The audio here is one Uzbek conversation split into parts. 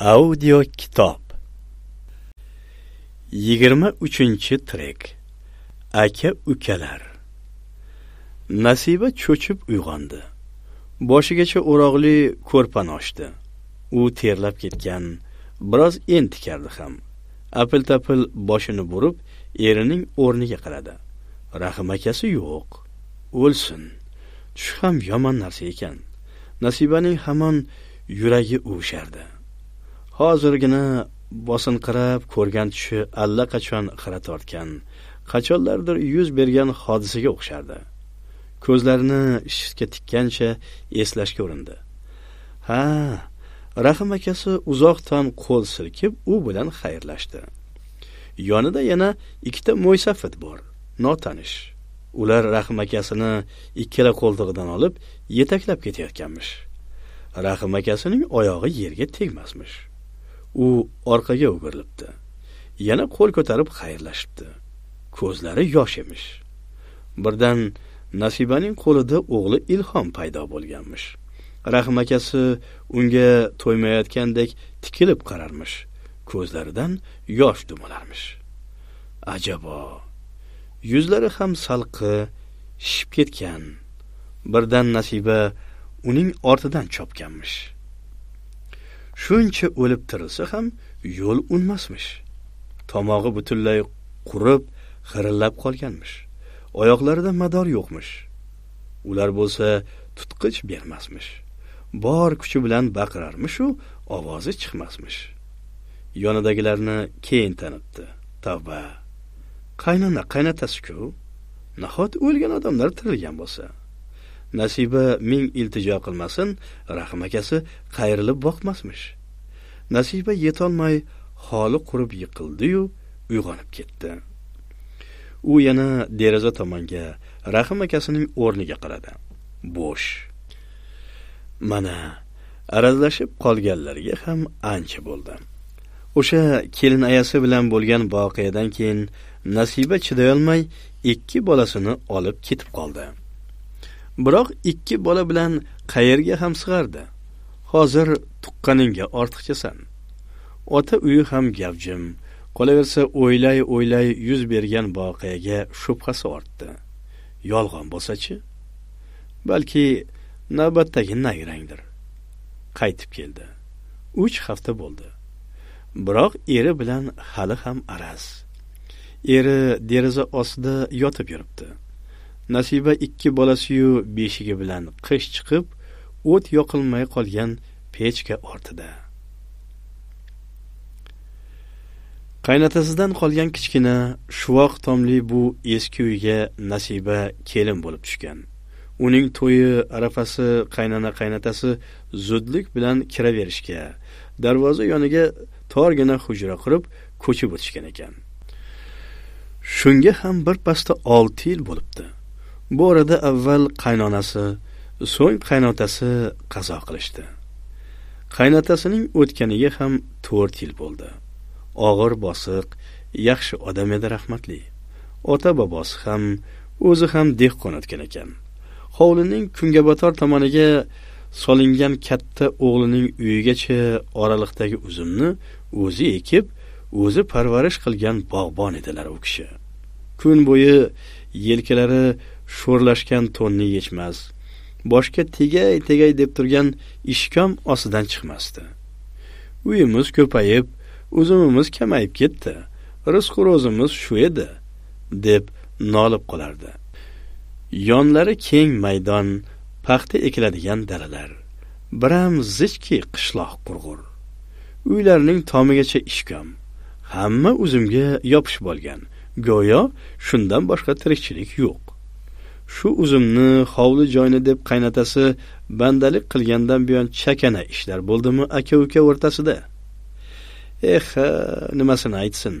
Audio kitob 23-trek Aka ukalar Nasiba cho'chib uyg'ondi. Boshigacha o'roqli ko'rpan ochdi. U terlab ketgan, biroz entikardi ham. Apil-tapil boshini burib, erining o'rniga qaradi. Rahim akasi yo'q. O'lsin. Shu ham yomon narsa ekan. Nasibaning hamon yuragi uvshardi. hozirgina bosinqirab ko'rgan tushi allaqachon xira tortgan qachonlardir yuz bergan hodisaga o'xshardi ko'zlarini shiftga tikkancha eslashga urindi ha rahim akasi uzoqdan qo'l silkib u bilan xayrlashdi yonida yana ikkita mo'ysafid bor notanish ular rahim akasini ikkala qo'ltig'idan olib yetaklab ketayotganmish rahim akasining oyog'i yerga tegmasmish u orqaga o'girilibdi yana qo'l ko'tarib xayrlashibdi ko'zlari yosh emish birdan nasibaning qo'lida o'g'li ilhom paydo bo'lganmish rahm akasi unga to'ymayotgandek tikilib qararmish ko'zlaridan yosh dumalarmish ajabo yuzlari ham salqi shishib ketgan birdan nasiba uning ortidan chopganmish shuncha o'lib tirilsa ham yo'l unmasmish tomog'i butunlay qurib xirillab qolganmish oyoqlarida mador yo'qmish ular bo'lsa tutqich bermasmish bor kuchi bilan baqirarmishu ovozi chiqmasmish yonidagilarni keyin tanibdi tavba qaynona qaynatasiku nahot o'lgan odamlar tirilgan bo'lsa nasiba ming iltijo qilmasin rahim akasi qayrilib boqmasmish nasiba yetolmay holi qurib yiqildiyu uyg'onib ketdi u yana deraza tomonga rahim akasining o'rniga qaradi bo'sh mana arazlashib qolganlarga ham ancha bo'ldi o'sha kelin ayasi bilan bo'lgan voqeadan keyin nasiba chidayolmay ikki bolasini olib ketib qoldi biroq ikki bola bilan qayerga ham sig'ardi hozir tuqqaningga ortiqchasan ota uyi ham gavjim qolaversa o'ylay o'ylay yuz bergan voqeaga shubhasi ortdi yolg'on bo'lsachi balki navbatdagi nayrangdir qaytib keldi uch hafta bo'ldi biroq eri bilan hali ham araz eri deraza ostida yotib yuribdi nasiba ikki bolasiyu beshigi bilan qish chiqib o't yoqilmay qolgan pechka ortida qaynotasidan qolgan kichkina shuvoq tomli bu eski uyga nasiba kelin bo'lib tushgan uning to'yi arafasi qaynona qaynotasi zudlik bilan kiraverishga darvoza yoniga torgina hujra qurib ko'chib o'tishgan ekan shunga ham birpasda olti yil bo'libdi bu orada avval qaynonasi so'ng qaynotasi qazo qilishdi qaynotasining o'tganiga ham to'rt yil bo'ldi og'ir bosiq yaxshi odam edi rahmatli ota bobosi ham o'zi ham dehqon o'tgan ekan hovlining kungabotor tomoniga solingan katta o'g'lining uyigacha oraliqdagi uzumni o'zi ekib o'zi parvarish qilgan bog'bon edilar u kishi kun bo'yi yelkalari sho'rlashgan to'nni yechmas boshga tegay tegay deb turgan ishkom ostidan chiqmasdi uyimiz ko'payib uzumimiz kamayib ketdi rizqu ro'zimiz shu edi deb nolib qolardi yonlari keng maydon paxta ekiladigan dalalar biram zichki qishloq qurg'ur uylarning tomigacha ishkom hamma uzumga yopishib olgan go'yo shundan boshqa tirikchilik yo'q shu uzumni hovli joyni deb qaynatasi bandalik qilgandan buyon chakana ishlar bo'ldimi aka uka o'rtasida eh nimasini aytsin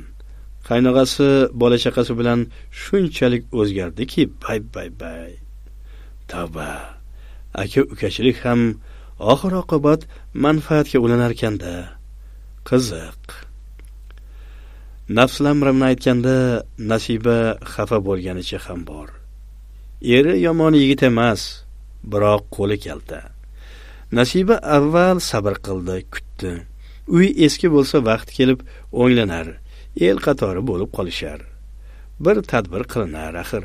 qaynog'asi bola chaqasi bilan shunchalik o'zgardiki bay bay bay tavba aka ukachilik ham oxir oqibat manfaatga ulanarkanda qiziq nafslamrimni aytganda nasiba xafa bo'lganicha ham bor eri yomon yigit emas biroq qo'li kalta nasiba avval sabr qildi kutdi uy eski bo'lsa vaqt kelib o'nglanar el qatori bo'lib qolishar bir tadbir qilinar axir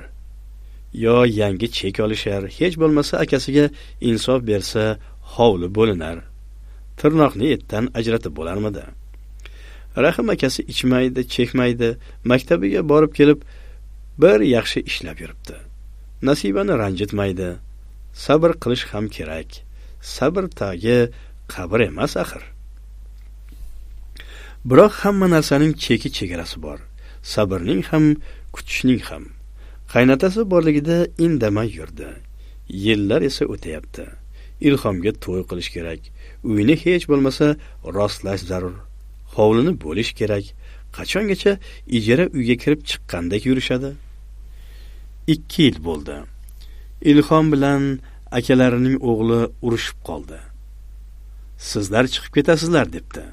yo yangi chek olishar hech bo'lmasa akasiga insof bersa hovli bo'linar tirnoqni etdan ajratib bo'larmidi rahim akasi ichmaydi chekmaydi maktabiga borib kelib bir yaxshi ishlab yuribdi nasibani ranjitmaydi sabr qilish ham kerak sabr tagi qabr emas axir biroq hamma narsaning cheki chegarasi bor sabrning ham kutishning ham qaynatasi borligida indamay yurdi yillar esa o'tyapti ilhomga to'y qilish kerak uyni hech bo'lmasa rostlash zarur hovlini bo'lish kerak qachongacha ijara uyga kirib chiqqandek yurishadi ikki yil bo'ldi ilhom bilan akalarining o'g'li urushib qoldi sizlar chiqib ketasizlar debdi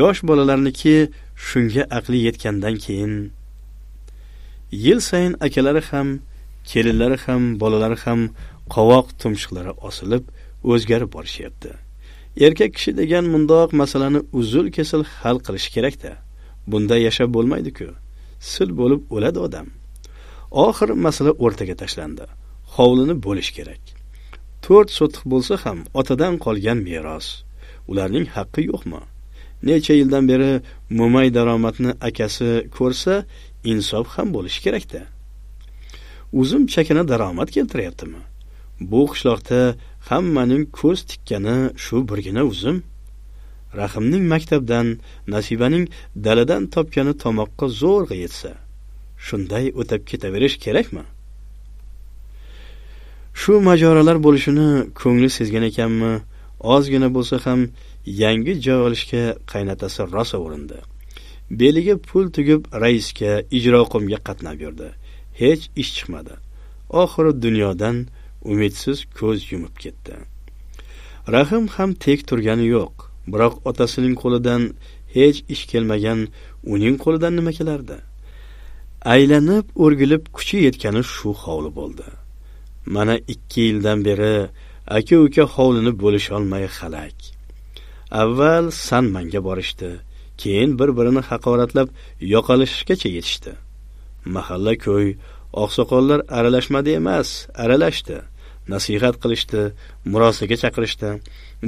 yosh bolalarniki shunga aqli yetgandan keyin yil sayin akalari ham kelinlari ham bolalari ham qovoq tumshuqlari osilib o'zgarib borishyapti erkak kishi degan mundoq masalani uzul kesil hal qilish kerakda bunda yashab bo'lmaydi-ku sil bo'lib o'ladi odam oxir masala o'rtaga tashlandi hovlini bo'lish kerak to'rt sotix bo'lsa ham otadan qolgan meros ularning haqqi yo'qmi necha yildan beri mo'may daromadni akasi ko'rsa insof ham bo'lishi kerakda o'zim chakana daromad keltiryaptimi bu qishloqda hammaning ko'z tikkani shu birgina uzum rahimning maktabdan nasibaning daladan topgani tomoqqa zo'rg'a yetsa shunday o'tib ketaverish kerakmi shu majoralar bo'lishini ko'ngli sezgan ekanmi ozgina bo'lsa ham yangi joy olishga qaynatasi rosa urindi beliga pul tugib raisga ijroqo'mga qatnab yurdi hech ish chiqmadi oxiri dunyodan umidsiz ko'z yumib ketdi rahim ham tek turgani yo'q biroq otasining qo'lidan hech ish kelmagan uning qo'lidan nima kelardi aylanib o'rgilib kuchi yetgani shu hovli bo'ldi mana ikki yildan beri aka uka hovlini bo'lisholmay halak avval sanmanga borishdi keyin bir birini haqoratlab yoqalashishgacha yetishdi mahalla ko'y oqsoqollar aralashmadi emas aralashdi nasihat qilishdi murosaga chaqirishdi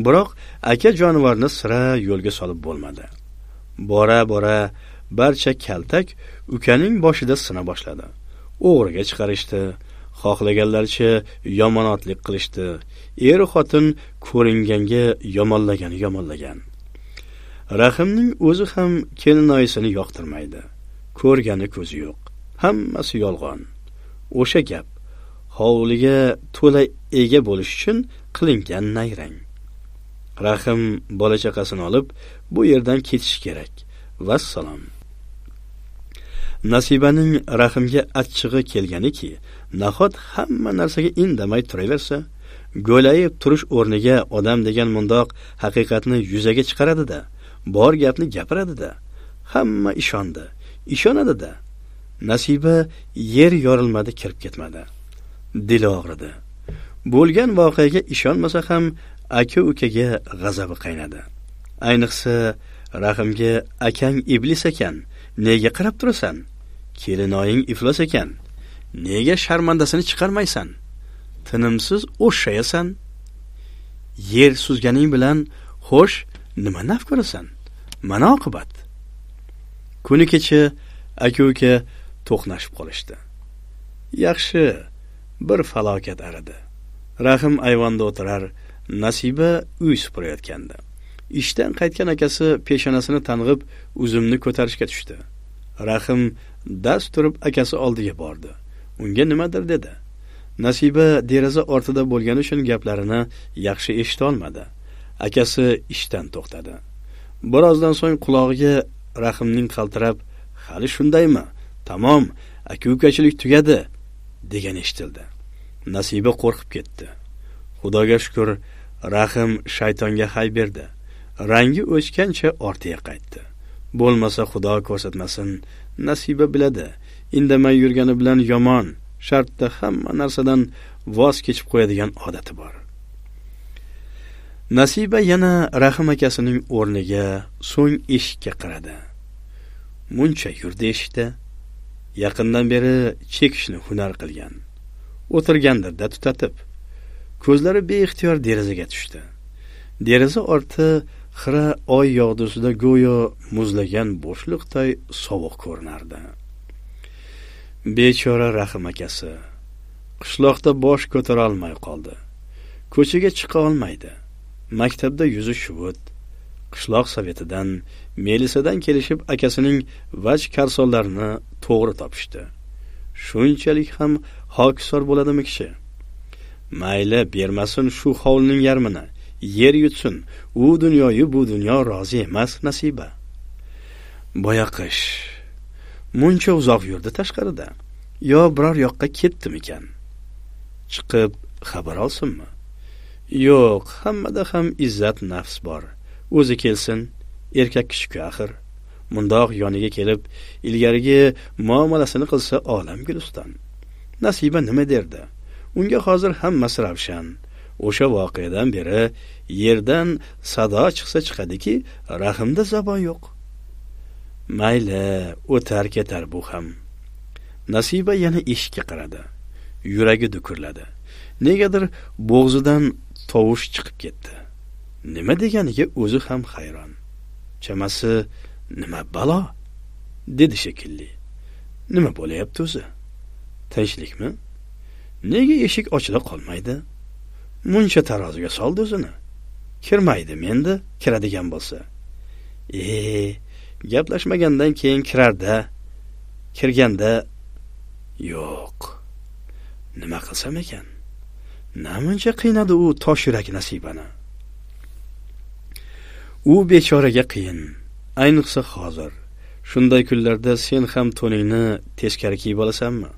biroq aka jonivorni sira yo'lga solib bo'lmadi bora bora barcha kaltak ukaning boshida sina boshladi o'g'riga chiqarishdi xohlaganlaricha yomonotlik qilishdi er xotin ko'ringanga yomonlagani yomonlagan rahimning o'zi ham kelinoyisini yoqtirmaydi ko'rgani ko'zi yo'q hammasi yolg'on o'sha gap hovliga to'la ega bo'lish uchun qilingan nayrang rahim bola chaqasini olib bu yerdan ketishi kerak vassalom nasibaning rahmga achchig'i kelganiki nahot hamma narsaga indamay turaversa go'layib turish o'rniga odam degan mundoq haqiqatni yuzaga chiqaradida bor gapni gapiradida hamma ishondi ishonadida nasiba yer yorilmadi kirib ketmadi dili og'ridi bo'lgan voqeaga ishonmasa ham aka ukaga g'azabi qaynadi ayniqsa rahimga akang iblis ekan nega qarab turasan Kelinoying iflos ekan. Nega sharmandasini chiqarmaysan? Tinimsiz o'shshayasan Yer suzganing bilan xo'sh, nima naf ko'rasan? Mana oqibat. Kuni kecha aka-uka to'qnashib qolishdi. Yaxshi, bir falokat aridi. Rahim ayvonda o'tirar, Nasiba uy supurayotgandi. Ishdan qaytgan akasi peshonasini tang'ib, uzumni ko'tarishga tushdi. rahim dast turib akasi oldiga bordi unga nimadir dedi nasiba deraza ortida bo'lgani uchun gaplarini yaxshi eshitolmadi akasi ishdan to'xtadi birozdan so'ng qulog'iga rahimning qaltirab hali shundaymi tamom aka ukachilik tugadi degan eshitildi nasiba qo'rqib ketdi xudoga shukur rahim shaytonga hay berdi rangi o'chgancha ortiga qaytdi bo'lmasa xudo ko'rsatmasin nasiba biladi indamay yurgani bilan yomon shartda hamma narsadan voz kechib qo'yadigan odati bor nasiba yana rahim akasining o'rniga so'ng eshikka qaradi muncha yurdi eshikda yaqindan beri chekishni hunar qilgan o'tirgandirda tutatib ko'zlari beixtiyor derazaga tushdi deraza orti xira oy yog'dusida go'yo muzlagan bo'shliqday sovuq ko'rinardi bechora rahim akasi qishloqda bosh ko'tara olmay qoldi ko'chaga chiqa olmaydi maktabda yuzi shuvut qishloq sovetidan melisadan kelishib akasining vaj karsonlarini to'g'ri topishdi shunchalik ham hokisor bo'ladimi kishi mayli bermasin shu hovlining yarmini yer yutsin u dunyoyu bu dunyo rozi emas nasiba boyaqish muncha uzoq yurdi tashqarida yo biror yoqqa ketdimikan chiqib xabar olsinmi yo'q hammada ham izzat nafs bor o'zi kelsin erkak kishiku axir mundoq yoniga kelib ilgarigi muomalasini qilsa olam guliston nasiba nima derdi unga hozir hammasi ravshan o'sha voqeadan beri yerdan sado chiqsa chiqadiki rahmda zabon yo'q mayli o'tar ketar bu ham nasiba yana eshikka qaradi yuragi dukurladi negadir bo'g'zidan tovush chiqib ketdi nima deganiga o'zi ham hayron chamasi nima balo dedi shekilli nima bo'layapti o'zi tinchlikmi nega eshik ochila qolmaydi muncha taroziga soldi o'zini kirmaydi menda kiradigan bo'lsa e gaplashmagandan keyin kirarda kirganda yo'q nima qilsam ekan namuncha qiynadi u tosh yurak nasibani u bechoraga qiyin ayniqsa hozir shunday kunlarda sen ham to'ningni teskari kiyib olasanmi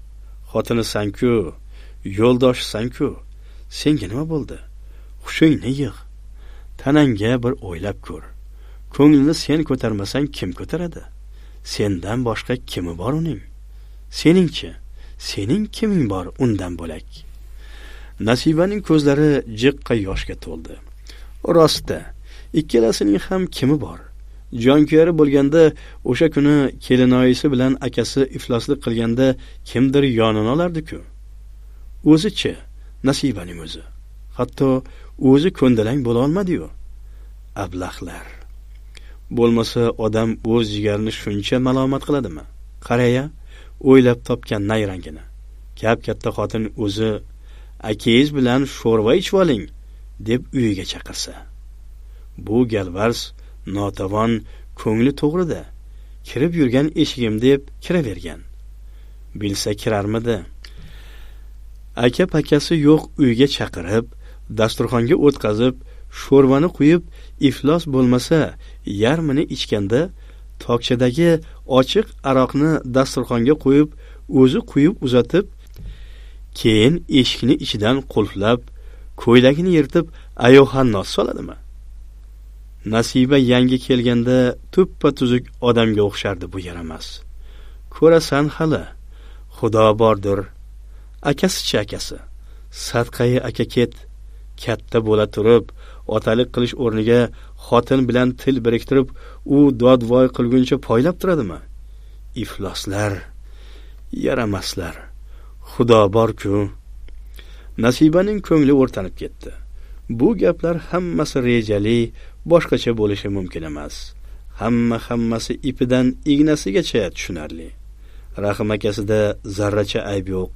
xotinisanku yo'ldoshisanku senga nima bo'ldi hushingni yig' tanangga bir o'ylab ko'r ko'nglini sen ko'tarmasang kim ko'taradi sendan boshqa kimi bor uning seningchi sening kiming bor undan bo'lak nasibaning ko'zlari jiqqa yoshga to'ldi rostda ikkalasining ham kimi bor jonkuyari bo'lganda o'sha kuni kelinoyisi bilan akasi ifloslik qilganda kimdir yonini olardiku o'zichi nasibaning o'zi hatto o'zi ko'ndalang bo'lolmadiyu ablahlar bo'lmasa odam o'z jigarini shuncha malomat qiladimi qaraya o'ylab topgan nayrangini kap katta xotin o'zi akangiz bilan sho'rva ichib oling deb uyiga chaqirsa bu galvars notavon ko'ngli to'g'rida kirib yurgan eshigim deb kiravergan bilsa kirarmidi aka pakasi yo'q uyga chaqirib dasturxonga o'tkazib sho'rvani quyib iflos bo'lmasa yarmini ichganda tokchadagi ochiq aroqni dasturxonga qo'yib o'zi quyib uzatib keyin eshikni ichidan qulflab ko'ylagini yirtib ayohannos soladimi nasiba yangi kelganda tuppa tuzuk odamga o'xshardi bu yaramas ko'rasan hali xudo bordir akasichi akasi sadqai aka ket katta bo'la turib otalik qilish o'rniga xotin bilan til biriktirib u dodvoy qilguncha poylab turadimi ifloslar yaramaslar xudo bor-ku nasibaning ko'ngli o'rtanib ketdi bu gaplar hammasi rejali boshqacha bo'lishi mumkin emas hamma hammasi ipidan ignasigacha tushunarli rahim akasida zarracha ayb yo'q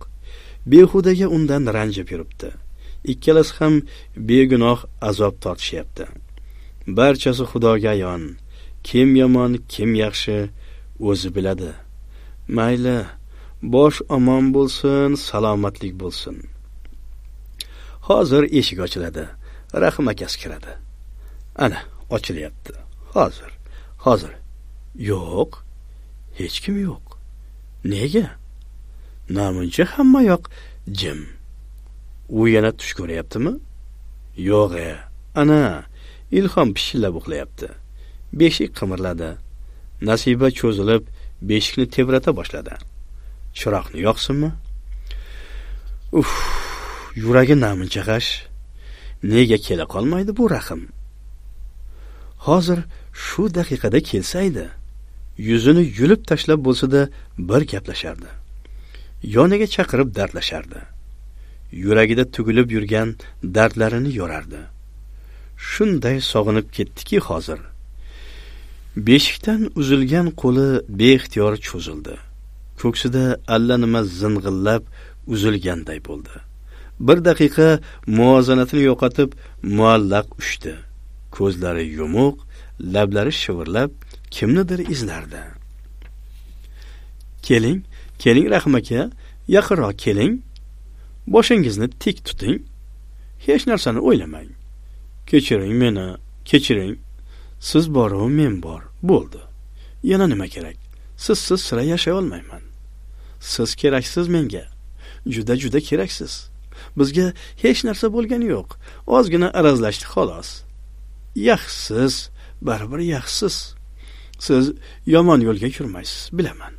behudaga undan ranjib yuribdi ikkalasi ham begunoh azob tortishyapti barchasi xudoga ayon kim yomon kim yaxshi o'zi biladi mayli bosh omon bo'lsin salomatlik bo'lsin hozir eshik ochiladi rahim akasi kiradi ana ochilyapti hozir hozir yo'q hech kim yo'q nega namuncha hammayoq jim u yana tush ko'ryaptimi yo'q e ana ilhom pishillab uxlayapti beshik qimirladi nasiba cho'zilib beshikni tebrata boshladi chiroqni yoqsinmi uf yuragi namuncha g'ash nega kela qolmaydi bu rahm hozir shu daqiqada kelsaydi yuzini yulib tashlab bo'lsada bir gaplashardi yoniga chaqirib dardlashardi yuragida tugilib yurgan dardlarini yorardi shunday sog'inib ketdiki hozir beshikdan uzilgan qo'li beixtiyor cho'zildi ko'ksida allanima zing'illab uzilganday bo'ldi bir daqiqa muvozanatini yo'qotib muallaq uchdi ko'zlari yumuq lablari shivirlab kimnidir izlardi keling keling rahim aka yaqinroq keling boshingizni tik tuting hech narsani o'ylamang kechiring meni kechiring siz boru men bor bo'ldi yana nima kerak sizsiz sira yashay olmayman siz keraksiz menga juda juda keraksiz bizga hech narsa bo'lgani yo'q ozgina arazlashdi xolos yaxshisiz baribir yaxshisiz siz yomon yo'lga yurmaysiz bilaman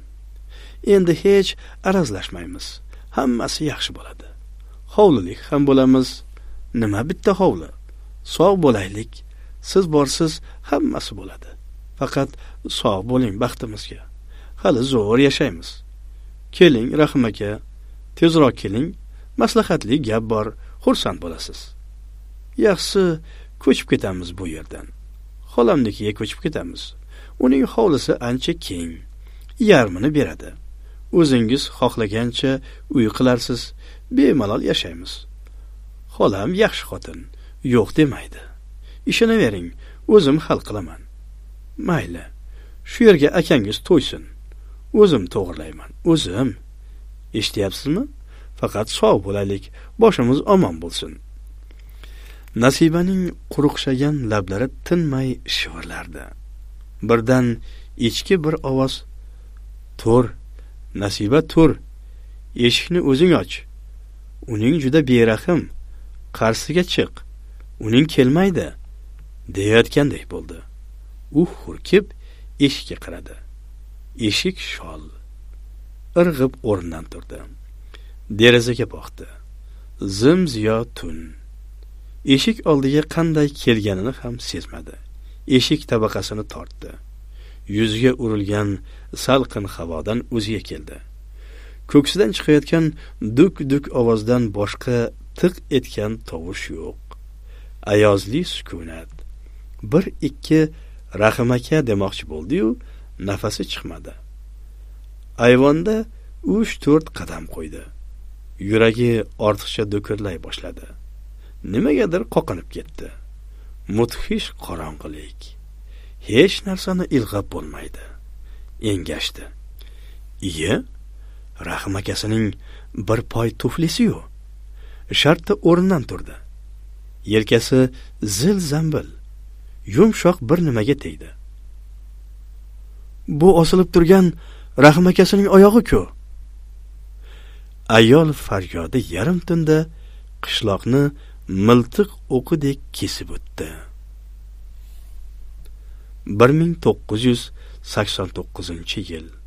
endi hech arazlashmaymiz hammasi yaxshi bo'ladi hovlilik ham bo'lamiz nima bitta hovli sog' bo'laylik siz borsiz hammasi bo'ladi faqat sog' bo'ling baxtimizga hali zo'r yashaymiz keling rahim aka tezroq keling maslahatli gap bor xursand bo'lasiz yaxshi ko'chib ketamiz bu yerdan xolamnikiga ko'chib ketamiz uning hovlisi ancha keng yarmini beradi o'zingiz xohlagancha uy qilarsiz bemalol yashaymiz xolam yaxshi xotin yo'q demaydi ishonavering o'zim hal qilaman mayli shu yerga akangiz to'ysin o'zim to'g'irlayman o'zim eshityapsizmi faqat sog' bo'laylik boshimiz omon bo'lsin nasibaning quruqshagan lablari tinmay shivirlardi birdan ichki bir ovoz to'r nasiba tur eshikni o'zing och uning juda berahim. Qarsiga chiq uning kelmaydi deyotgandek bo'ldi u hurkib eshikka qaradi eshik shol irg'ib o'rnidan turdi derazaga boqdi zim ziyo tun eshik oldiga qanday kelganini ham sezmadi eshik tabaqasini tortdi yuziga urilgan salqin havodan o'ziga keldi ko'ksidan chiqayotgan duk duk ovozdan boshqa tiq etgan tovush yo'q ayozli sukunat bir ikki rahim aka demoqchi bo'ldi-yu, nafasi chiqmadi ayvonda 3-4 qadam qo'ydi yuragi ortiqcha do'kirlay boshladi nimagadir qoqinib ketdi mudhish qorong'ilik hech narsani ilg'ab bo'lmaydi engashdi iye rahim akasining bir poy tuflisiyu shartta o'rnidan turdi yelkasi zil zambil yumshoq bir nimaga tegdi bu osilib turgan rahim akasining oyog'i-ku ayol faryodi yarim tunda qishloqni miltiq o'qidek kesib o'tdi 1989 yil